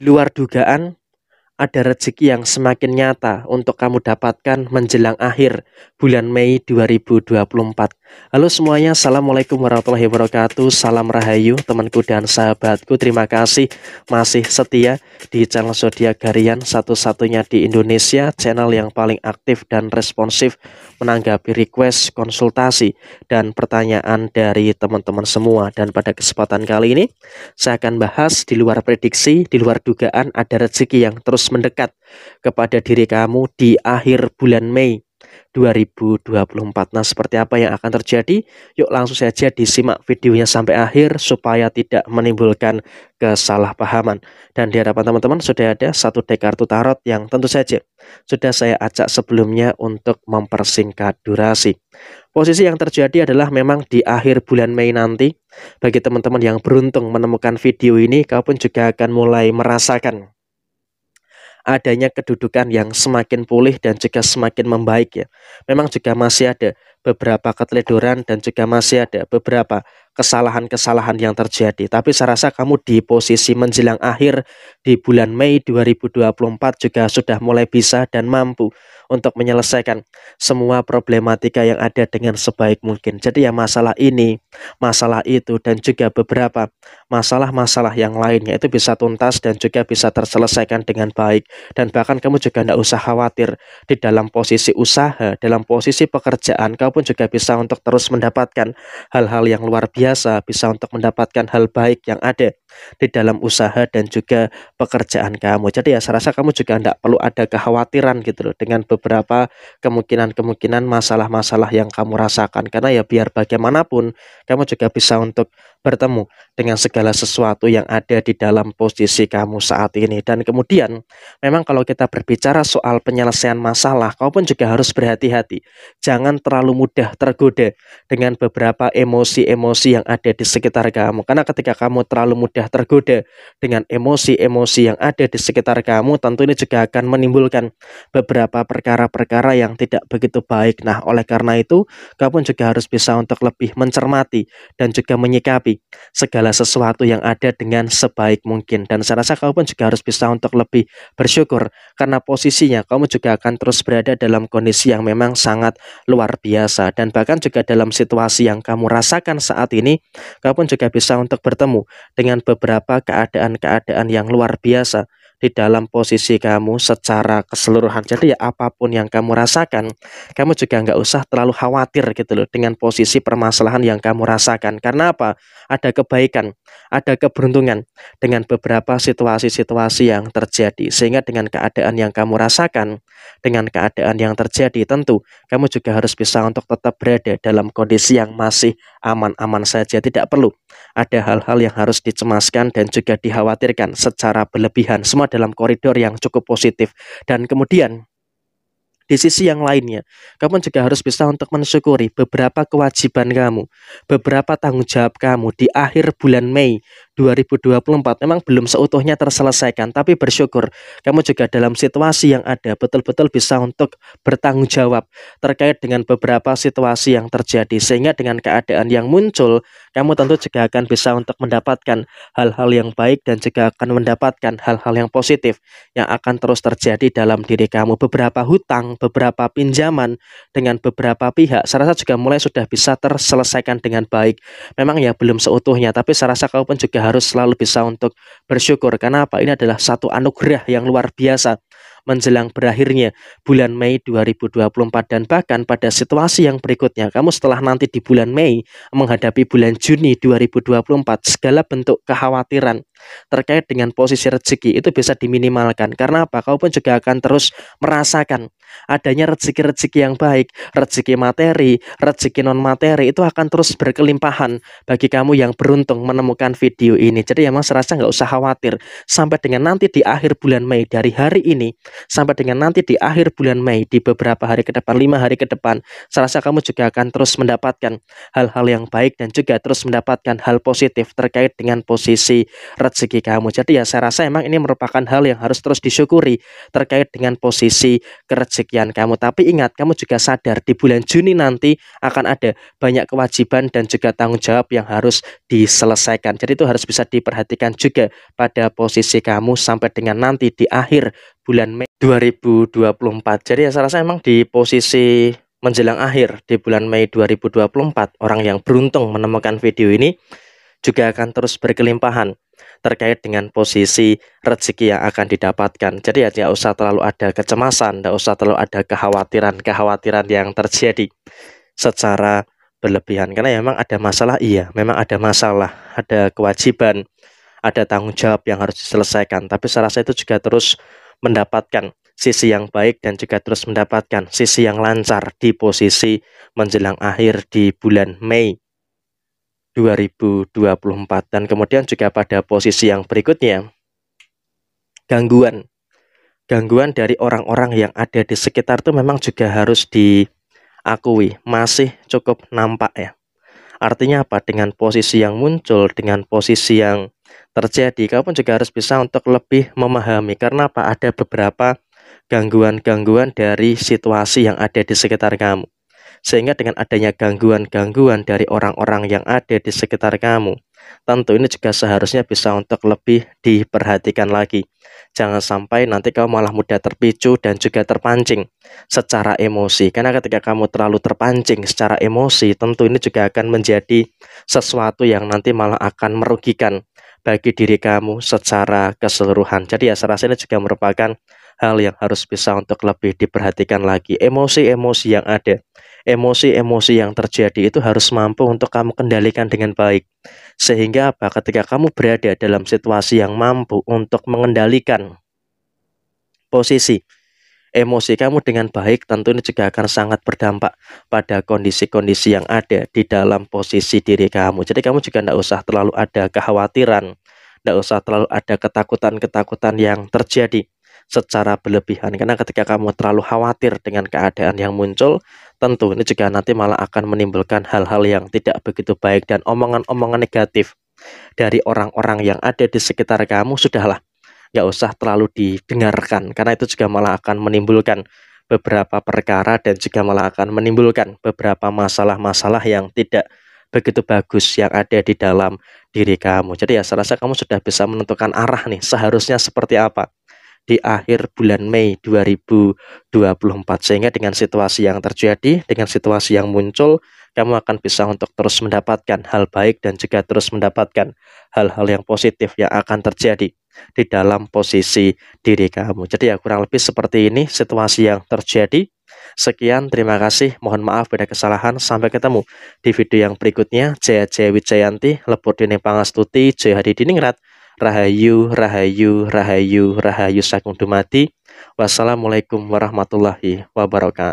Luar dugaan, ada rezeki yang semakin nyata untuk kamu dapatkan menjelang akhir bulan Mei 2024. Halo semuanya, Assalamualaikum warahmatullahi wabarakatuh Salam Rahayu, temanku dan sahabatku Terima kasih masih setia di channel Zodiac Garian Satu-satunya di Indonesia Channel yang paling aktif dan responsif Menanggapi request, konsultasi, dan pertanyaan dari teman-teman semua Dan pada kesempatan kali ini Saya akan bahas di luar prediksi, di luar dugaan Ada rezeki yang terus mendekat kepada diri kamu di akhir bulan Mei 2024. Nah, seperti apa yang akan terjadi? Yuk langsung saja disimak videonya sampai akhir supaya tidak menimbulkan kesalahpahaman. Dan di hadapan teman-teman sudah ada satu deck kartu tarot yang tentu saja sudah saya ajak sebelumnya untuk mempersingkat durasi. Posisi yang terjadi adalah memang di akhir bulan Mei nanti. Bagi teman-teman yang beruntung menemukan video ini, kau pun juga akan mulai merasakan adanya kedudukan yang semakin pulih dan juga semakin membaik ya. Memang juga masih ada beberapa keteledoran dan juga masih ada beberapa kesalahan-kesalahan yang terjadi. Tapi saya rasa kamu di posisi menjelang akhir di bulan Mei 2024 juga sudah mulai bisa dan mampu untuk menyelesaikan semua problematika yang ada dengan sebaik mungkin. Jadi ya masalah ini, masalah itu dan juga beberapa masalah-masalah yang lainnya itu bisa tuntas dan juga bisa terselesaikan dengan baik. Dan bahkan kamu juga tidak usah khawatir di dalam posisi usaha, dalam posisi pekerjaan kamu pun juga bisa untuk terus mendapatkan hal-hal yang luar biasa, bisa untuk mendapatkan hal baik yang ada di dalam usaha dan juga pekerjaan kamu. Jadi ya saya rasa kamu juga tidak perlu ada kekhawatiran gitu loh dengan beberapa kemungkinan-kemungkinan masalah-masalah yang kamu rasakan karena ya biar bagaimanapun kamu juga bisa untuk bertemu dengan segala sesuatu yang ada di dalam posisi kamu saat ini dan kemudian memang kalau kita berbicara soal penyelesaian masalah kamu pun juga harus berhati-hati jangan terlalu mudah tergoda dengan beberapa emosi-emosi yang ada di sekitar kamu karena ketika kamu terlalu mudah mudah tergoda dengan emosi-emosi yang ada di sekitar kamu, tentu ini juga akan menimbulkan beberapa perkara-perkara yang tidak begitu baik. Nah, oleh karena itu, kamu juga harus bisa untuk lebih mencermati dan juga menyikapi segala sesuatu yang ada dengan sebaik mungkin. Dan saya rasa kamu pun juga harus bisa untuk lebih bersyukur karena posisinya kamu juga akan terus berada dalam kondisi yang memang sangat luar biasa dan bahkan juga dalam situasi yang kamu rasakan saat ini, kamu pun juga bisa untuk bertemu dengan beberapa keadaan-keadaan yang luar biasa di dalam posisi kamu secara keseluruhan. Jadi ya apapun yang kamu rasakan, kamu juga nggak usah terlalu khawatir gitu loh dengan posisi permasalahan yang kamu rasakan. Karena apa? Ada kebaikan, ada keberuntungan dengan beberapa situasi-situasi yang terjadi. Sehingga dengan keadaan yang kamu rasakan, dengan keadaan yang terjadi, tentu kamu juga harus bisa untuk tetap berada dalam kondisi yang masih aman-aman saja. Tidak perlu ada hal-hal yang harus dicemaskan dan juga dikhawatirkan secara berlebihan, semua dalam koridor yang cukup positif. Dan kemudian di sisi yang lainnya, kamu juga harus bisa untuk mensyukuri beberapa kewajiban kamu, beberapa tanggung jawab kamu di akhir bulan Mei 2024 memang belum seutuhnya terselesaikan tapi bersyukur kamu juga dalam situasi yang ada betul-betul bisa untuk bertanggung jawab terkait dengan beberapa situasi yang terjadi sehingga dengan keadaan yang muncul kamu tentu juga akan bisa untuk mendapatkan hal-hal yang baik dan juga akan mendapatkan hal-hal yang positif yang akan terus terjadi dalam diri kamu beberapa hutang beberapa pinjaman dengan beberapa pihak saya rasa juga mulai sudah bisa terselesaikan dengan baik memang ya belum seutuhnya tapi saya rasa kau pun juga harus selalu bisa untuk bersyukur. Karena apa? Ini adalah satu anugerah yang luar biasa menjelang berakhirnya bulan Mei 2024 dan bahkan pada situasi yang berikutnya kamu setelah nanti di bulan Mei menghadapi bulan Juni 2024 segala bentuk kekhawatiran terkait dengan posisi rezeki itu bisa diminimalkan karena apa kau pun juga akan terus merasakan adanya rezeki-rezeki yang baik rezeki materi rezeki non materi itu akan terus berkelimpahan bagi kamu yang beruntung menemukan video ini jadi ya mas rasa nggak usah khawatir sampai dengan nanti di akhir bulan Mei dari hari ini sampai dengan nanti di akhir bulan Mei di beberapa hari ke depan, lima hari ke depan, saya rasa kamu juga akan terus mendapatkan hal-hal yang baik dan juga terus mendapatkan hal positif terkait dengan posisi rezeki kamu. Jadi ya saya rasa emang ini merupakan hal yang harus terus disyukuri terkait dengan posisi kerezekian kamu. Tapi ingat kamu juga sadar di bulan Juni nanti akan ada banyak kewajiban dan juga tanggung jawab yang harus diselesaikan. Jadi itu harus bisa diperhatikan juga pada posisi kamu sampai dengan nanti di akhir bulan Mei 2024. Jadi ya saya rasa emang di posisi menjelang akhir di bulan Mei 2024, orang yang beruntung menemukan video ini juga akan terus berkelimpahan terkait dengan posisi rezeki yang akan didapatkan. Jadi ya tidak usah terlalu ada kecemasan, tidak usah terlalu ada kekhawatiran-kekhawatiran yang terjadi secara berlebihan. Karena ya, memang ada masalah, iya, memang ada masalah, ada kewajiban, ada tanggung jawab yang harus diselesaikan. Tapi saya rasa itu juga terus mendapatkan sisi yang baik dan juga terus mendapatkan sisi yang lancar di posisi menjelang akhir di bulan Mei 2024 dan kemudian juga pada posisi yang berikutnya gangguan gangguan dari orang-orang yang ada di sekitar itu memang juga harus diakui masih cukup nampak ya artinya apa dengan posisi yang muncul dengan posisi yang terjadi, kamu juga harus bisa untuk lebih memahami karena apa ada beberapa gangguan-gangguan dari situasi yang ada di sekitar kamu. Sehingga dengan adanya gangguan-gangguan dari orang-orang yang ada di sekitar kamu, tentu ini juga seharusnya bisa untuk lebih diperhatikan lagi. Jangan sampai nanti kau malah mudah terpicu dan juga terpancing secara emosi. Karena ketika kamu terlalu terpancing secara emosi, tentu ini juga akan menjadi sesuatu yang nanti malah akan merugikan bagi diri kamu secara keseluruhan. Jadi ya saya ini juga merupakan hal yang harus bisa untuk lebih diperhatikan lagi. Emosi-emosi yang ada, emosi-emosi yang terjadi itu harus mampu untuk kamu kendalikan dengan baik. Sehingga apa? Ketika kamu berada dalam situasi yang mampu untuk mengendalikan posisi, emosi kamu dengan baik tentu ini juga akan sangat berdampak pada kondisi-kondisi yang ada di dalam posisi diri kamu. Jadi kamu juga tidak usah terlalu ada kekhawatiran, tidak usah terlalu ada ketakutan-ketakutan yang terjadi secara berlebihan karena ketika kamu terlalu khawatir dengan keadaan yang muncul tentu ini juga nanti malah akan menimbulkan hal-hal yang tidak begitu baik dan omongan-omongan negatif dari orang-orang yang ada di sekitar kamu sudahlah nggak usah terlalu didengarkan karena itu juga malah akan menimbulkan beberapa perkara dan juga malah akan menimbulkan beberapa masalah-masalah yang tidak begitu bagus yang ada di dalam diri kamu. Jadi ya saya rasa kamu sudah bisa menentukan arah nih seharusnya seperti apa di akhir bulan Mei 2024 sehingga dengan situasi yang terjadi dengan situasi yang muncul kamu akan bisa untuk terus mendapatkan hal baik dan juga terus mendapatkan hal-hal yang positif yang akan terjadi di dalam posisi diri kamu. Jadi ya kurang lebih seperti ini situasi yang terjadi. Sekian, terima kasih. Mohon maaf pada kesalahan. Sampai ketemu di video yang berikutnya. Jaya Jaya Wijayanti, Lebur Dini Pangastuti, Jaya Hadi Diningrat, Rahayu, Rahayu, Rahayu, Rahayu Sakung Dumati. Wassalamualaikum warahmatullahi wabarakatuh.